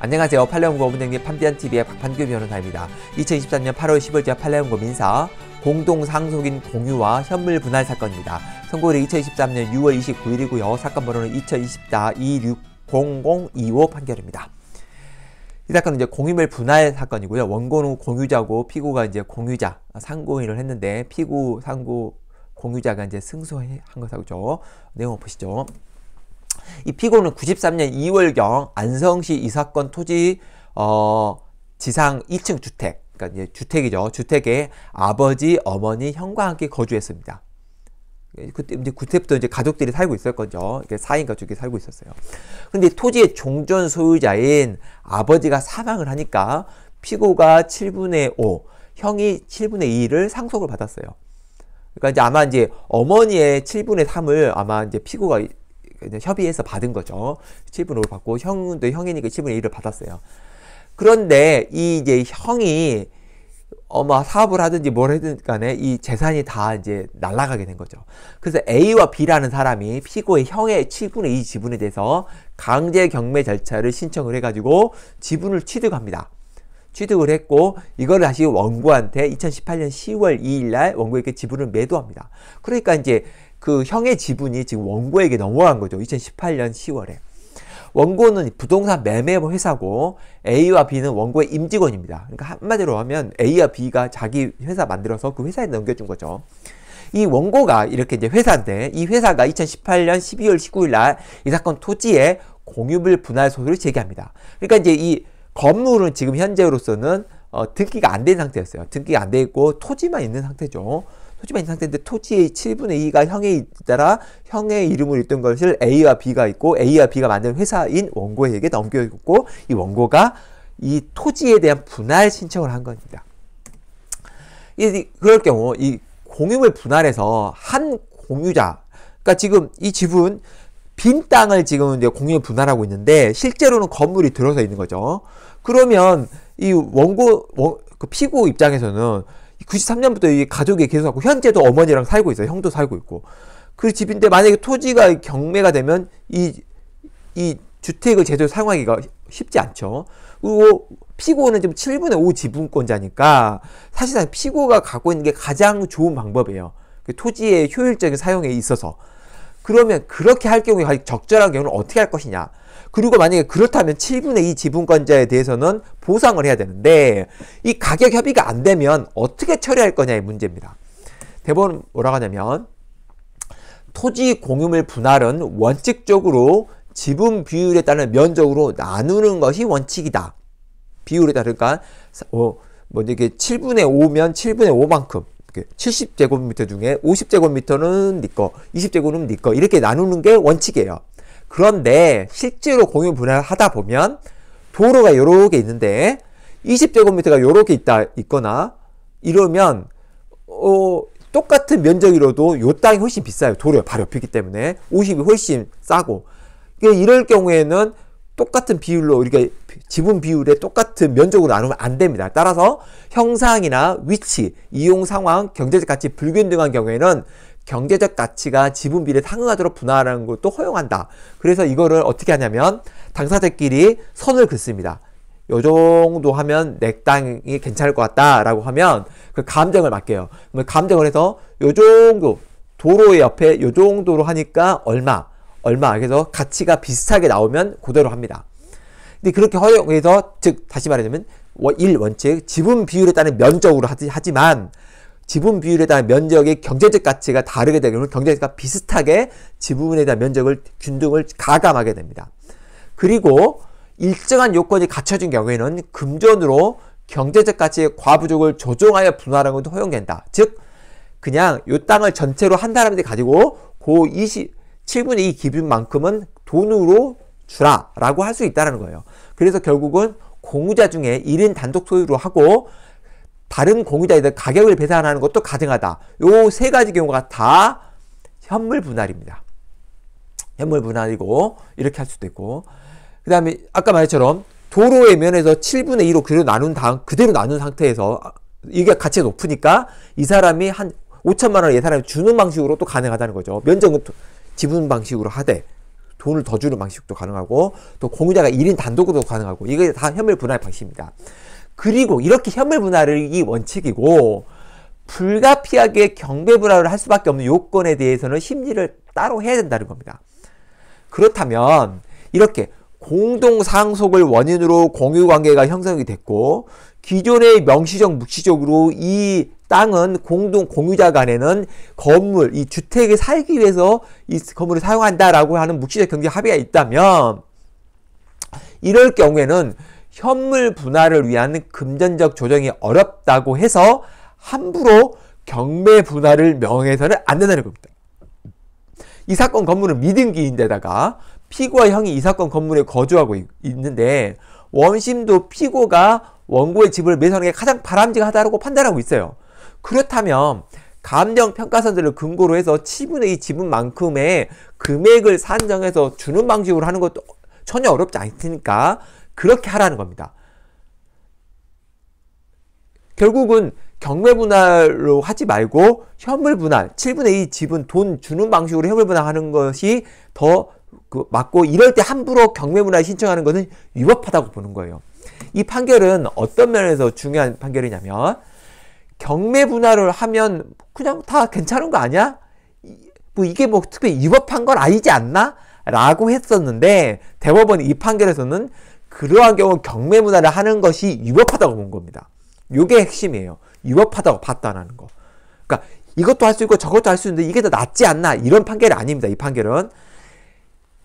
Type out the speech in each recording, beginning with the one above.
안녕하세요. 팔레연구 부장님 판비안TV의 박판규 변호사입니다. 2023년 8월 15일 팔레연구 민사 공동상속인 공유와 현물 분할 사건입니다. 선고일이 2023년 6월 29일이고요. 사건 번호는 2024-260025 판결입니다. 이 사건은 이제 공유물 분할 사건이고요. 원고는 공유자고 피고가 이제 공유자 상고인을 했는데 피고 상고 공유자가 이제 승소한 것하고죠. 내용 보시죠. 이 피고는 93년 2월경 안성시 이 사건 토지 어, 지상 2층 주택, 그러니까 이제 주택이죠. 주택에 아버지, 어머니, 형과 함께 거주했습니다. 예, 그때 이제 그때부터 이제 가족들이 살고 있을 거죠. 이게 4인 가족이 살고 있었어요. 그데 토지의 종전 소유자인 아버지가 사망을 하니까 피고가 7분의 5, 형이 7분의 2를 상속을 받았어요. 그러니까 이제 아마 이제 어머니의 7분의 3을 아마 이제 피고가 협의해서 받은 거죠. 7분의 5를 받고 형도 형이니까 7분의 1을 받았어요. 그런데 이 이제 형이 어마 사업을 하든지 뭘 하든 간에 이 재산이 다 이제 날아가게 된 거죠. 그래서 A와 B라는 사람이 피고의 형의 7분의 2 지분에 대해서 강제 경매 절차를 신청을 해가지고 지분을 취득합니다. 취득을 했고 이걸 다시 원고한테 2018년 10월 2일 날 원고에게 지분을 매도합니다. 그러니까 이제 그 형의 지분이 지금 원고에게 넘어간 거죠. 2018년 10월에. 원고는 부동산 매매 회사고 A와 B는 원고의 임직원입니다. 그러니까 한마디로 하면 A와 B가 자기 회사 만들어서 그 회사에 넘겨준 거죠. 이 원고가 이렇게 이제 회사인데 이 회사가 2018년 12월 19일 날 이 사건 토지에 공유물 분할 소유를 제기합니다. 그러니까 이제 이 건물은 지금 현재로서는 어, 등기가 안 된 상태였어요. 등기가 안 돼 있고 토지만 있는 상태죠. 토지만 있 상태인데 토지의 7분의 2가 형에 따라 형의 이름을 읽던 것을 A와 B가 있고 A와 B가 만든 회사인 원고에게 넘겨줬고 이 원고가 이 토지에 대한 분할 신청을 한 겁니다. 이, 그럴 경우 이 공유물 분할해서 한 공유자 그러니까 지금 이 집은 빈 땅을 지금 이제 공유 분할하고 있는데 실제로는 건물이 들어서 있는 거죠. 그러면 이 원고 원, 그 피고 입장에서는 93년부터 이 가족이 계속 하고 현재도 어머니랑 살고 있어요. 형도 살고 있고. 그 집인데 만약에 토지가 경매가 되면 이 이 주택을 제대로 사용하기가 쉽지 않죠. 그리고 피고는 지금 7분의 5 지분권자니까 사실상 피고가 갖고 있는 게 가장 좋은 방법이에요. 그 토지의 효율적인 사용에 있어서. 그러면 그렇게 할 경우에 적절한 경우는 어떻게 할 것이냐. 그리고 만약에 그렇다면 7분의 2 지분권자에 대해서는 보상을 해야 되는데 이 가격 협의가 안 되면 어떻게 처리할 거냐의 문제입니다. 대본 뭐라고 하냐면 토지 공유물 분할은 원칙적으로 지분 비율에 따른 면적으로 나누는 것이 원칙이다. 비율에 따르니까 어, 뭐 이게 7분의 5면 7분의 5만큼 70제곱미터 중에 50제곱미터는 네 20제곱은 네 이렇게 나누는 게 원칙이에요. 그런데 실제로 공유 분할 하다 보면 도로가 요렇게 있는데 20제곱미터가 요렇게 있다 있거나 이러면 어, 똑같은 면적이라도 요 땅이 훨씬 비싸요. 도로가 바로 옆에 있기 때문에 50이 훨씬 싸고 그러니까 이럴 경우에는 똑같은 비율로 우리가 지분 비율에 똑같은 면적으로 나누면 안 됩니다. 따라서 형상이나 위치, 이용 상황, 경제적 가치 불균등한 경우에는 경제적 가치가 지분비례 상응하도록 분할하는 것도 허용한다. 그래서 이거를 어떻게 하냐면 당사자끼리 선을 긋습니다. 요 정도 하면 내 땅이 괜찮을 것 같다라고 하면 그 감정을 맡겨요. 그러면 감정을 해서 요 정도 도로 의 옆에 요 정도로 하니까 얼마 얼마 그래서 가치가 비슷하게 나오면 그대로 합니다. 근데 그렇게 허용해서 즉 다시 말하자면 일 원칙 지분 비율에 따른 면적으로 하지, 하지만 지분 비율에 따른 면적의 경제적 가치가 다르게 되기 때문에 경제가 비슷하게 지분에 대한 면적을 균등을 가감하게 됩니다. 그리고 일정한 요건이 갖춰진 경우에는 금전으로 경제적 가치의 과부족을 조정하여 분할하는 것도 허용된다. 즉 그냥 요 땅을 전체로 한 사람이 가지고 고 27분의 2 기준만큼은 돈으로 주라 라고 할 수 있다는 거예요. 그래서 결국은 공유자 중에 1인 단독 소유로 하고 다른 공유자에게 가격을 배상하는 것도 가능하다. 요 세 가지 경우가 다 현물 분할입니다. 현물 분할이고 이렇게 할 수도 있고 그 다음에 아까 말처럼 도로의 면에서 7분의 2로 그대로 나눈 다음 그대로 나눈 상태에서 이게 가치가 높으니까 이 사람이 한 5천만 원을 예산을 주는 방식으로 또 가능하다는 거죠. 면적은 지분 방식으로 하되 돈을 더 주는 방식도 가능하고 또 공유자가 1인 단독으로도 가능하고 이게 다 현물 분할 방식입니다. 그리고 이렇게 현물 분할이 원칙이고 불가피하게 경배 분할을 할 수밖에 없는 요건에 대해서는 심리를 따로 해야 된다는 겁니다. 그렇다면 이렇게 공동 상속을 원인으로 공유 관계가 형성이 됐고 기존의 명시적 묵시적으로 이 땅은 공동 공유자 간에는 건물 이 주택에 살기 위해서 이 건물을 사용한다라고 하는 묵시적 경제 합의가 있다면 이럴 경우에는 현물 분할을 위한 금전적 조정이 어렵다고 해서 함부로 경매 분할을 명해서는 안 된다는 겁니다. 이 사건 건물은 미등기인데다가 피고와 형이 이 사건 건물에 거주하고 있는데 원심도 피고가 원고의 집을 매수하는 게 가장 바람직하다고 판단하고 있어요. 그렇다면 감정평가선들을 근거로 해서 7분의 2 지분만큼의 금액을 산정해서 주는 방식으로 하는 것도 전혀 어렵지 않으니까 그렇게 하라는 겁니다. 결국은 경매 분할로 하지 말고 현물 분할, 7분의 2 집은 돈 주는 방식으로 현물 분할하는 것이 더 그 맞고 이럴 때 함부로 경매 분할 신청하는 것은 위법하다고 보는 거예요. 이 판결은 어떤 면에서 중요한 판결이냐면 경매 분할을 하면 그냥 다 괜찮은 거 아니야? 뭐 이게 뭐 특별히 위법한 건 아니지 않나? 라고 했었는데 대법원 이 판결에서는 그러한 경우 경매 문화를 하는 것이 위법하다고 본 겁니다. 요게 핵심이에요. 위법하다고 봤다라는 거. 그러니까 이것도 할 수 있고 저것도 할 수 있는데 이게 더 낫지 않나 이런 판결이 아닙니다. 이 판결은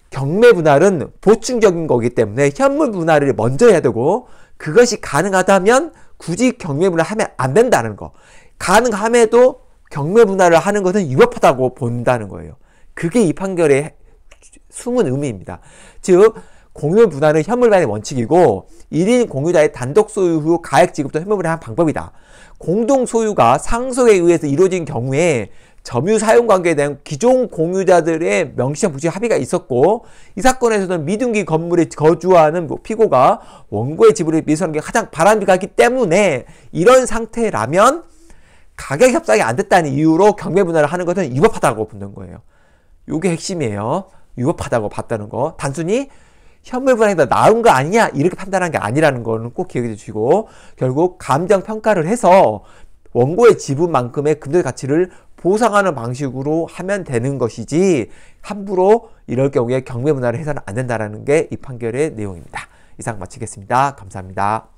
경매 분할은 보충적인 거기 때문에 현물 분할을 먼저 해야 되고 그것이 가능하다면 굳이 경매 분할 하면 안 된다는 거. 가능함에도 경매 분할을 하는 것은 위법하다고 본다는 거예요. 그게 이 판결의 숨은 의미입니다. 즉 공유 분할은 현물분의 원칙이고 1인 공유자의 단독 소유 후 가액 지급도 현물분의한 방법이다. 공동 소유가 상속에 의해서 이루어진 경우에 점유 사용 관계에 대한 기존 공유자들의 명시적 부지 합의가 있었고 이 사건에서는 미등기 건물에 거주하는 뭐 피고가 원고의 지분을 미수하는 게 가장 바람직하기 때문에 이런 상태라면 가격 협상이 안 됐다는 이유로 경매 분할을 하는 것은 위법하다고 보는 거예요. 이게 핵심이에요. 위법하다고 봤다는 거. 단순히 현물분양이 나은 거 아니냐 이렇게 판단한 게 아니라는 거는 꼭 기억해 주시고 결국 감정 평가를 해서 원고의 지분만큼의 금전 가치를 보상하는 방식으로 하면 되는 것이지 함부로 이럴 경우에 경매 문화를 해서는 안 된다라는 게 이 판결의 내용입니다. 이상 마치겠습니다. 감사합니다.